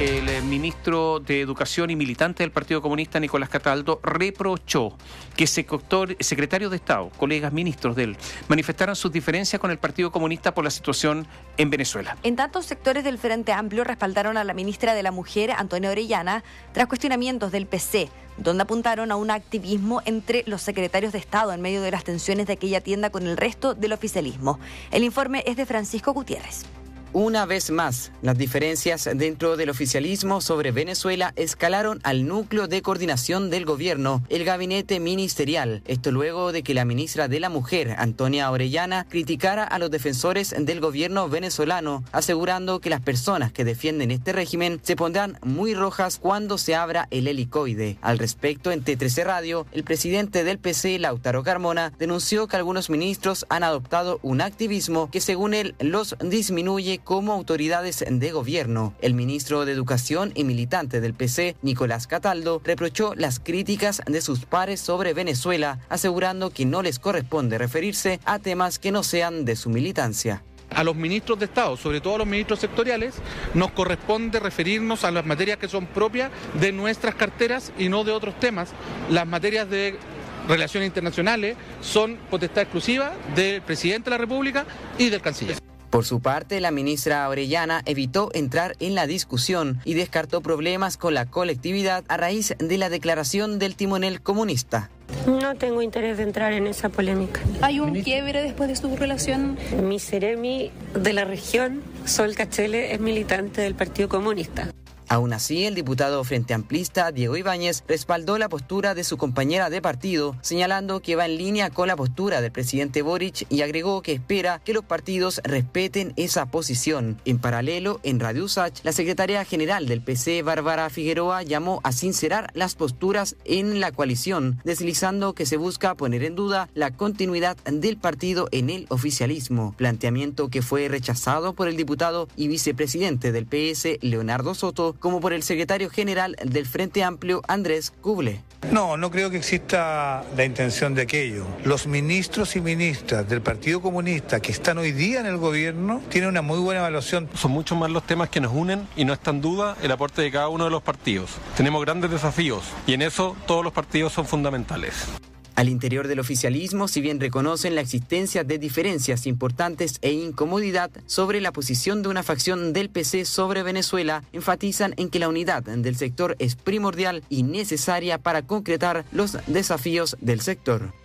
El ministro de Educación y militante del Partido Comunista, Nicolás Cataldo, reprochó que secretarios de Estado, colegas ministros de él, manifestaran sus diferencias con el Partido Comunista por la situación en Venezuela. En tantos sectores del Frente Amplio respaldaron a la ministra de la Mujer, Antonia Orellana, tras cuestionamientos del PC, donde apuntaron a un activismo entre los secretarios de Estado en medio de las tensiones de aquella tienda con el resto del oficialismo. El informe es de Francisco Gutiérrez. Una vez más, las diferencias dentro del oficialismo sobre Venezuela escalaron al núcleo de coordinación del gobierno, el gabinete ministerial. Esto luego de que la ministra de la Mujer, Antonia Orellana, criticara a los defensores del gobierno venezolano, asegurando que las personas que defienden este régimen se pondrán muy rojas cuando se abra el helicoide. Al respecto, en T13 Radio, el presidente del PC, Lautaro Carmona, denunció que algunos ministros han adoptado un activismo que según él los disminuye como autoridades de gobierno. El ministro de Educación y militante del PC, Nicolás Cataldo, reprochó las críticas de sus pares sobre Venezuela, asegurando que no les corresponde referirse a temas que no sean de su militancia a los ministros de Estado, sobre todo a los ministros sectoriales, nos corresponde referirnos a las materias que son propias de nuestras carteras y no de otros temas. Las materias de relaciones internacionales son potestad exclusiva del presidente de la República y del canciller. Por su parte, la ministra Orellana evitó entrar en la discusión y descartó problemas con la colectividad a raíz de la declaración del timonel comunista. No tengo interés de entrar en esa polémica. ¿Hay un quiebre después de su relación? Mi de la región, Sol Cachele, es militante del Partido Comunista. Aún así, el diputado frente amplista Diego Ibáñez respaldó la postura de su compañera de partido, señalando que va en línea con la postura del presidente Boric y agregó que espera que los partidos respeten esa posición. En paralelo, en Radio Usach, la secretaria general del PC, Bárbara Figueroa, llamó a sincerar las posturas en la coalición, deslizando que se busca poner en duda la continuidad del partido en el oficialismo, planteamiento que fue rechazado por el diputado y vicepresidente del PS, Leonardo Soto, como por el secretario general del Frente Amplio, Andrés Kuble. No, no creo que exista la intención de aquello. Los ministros y ministras del Partido Comunista que están hoy día en el gobierno tienen una muy buena evaluación. Son muchos más los temas que nos unen y no está en duda el aporte de cada uno de los partidos. Tenemos grandes desafíos y en eso todos los partidos son fundamentales. Al interior del oficialismo, si bien reconocen la existencia de diferencias importantes e incomodidad sobre la posición de una facción del PC sobre Venezuela, enfatizan en que la unidad del sector es primordial y necesaria para concretar los desafíos del sector.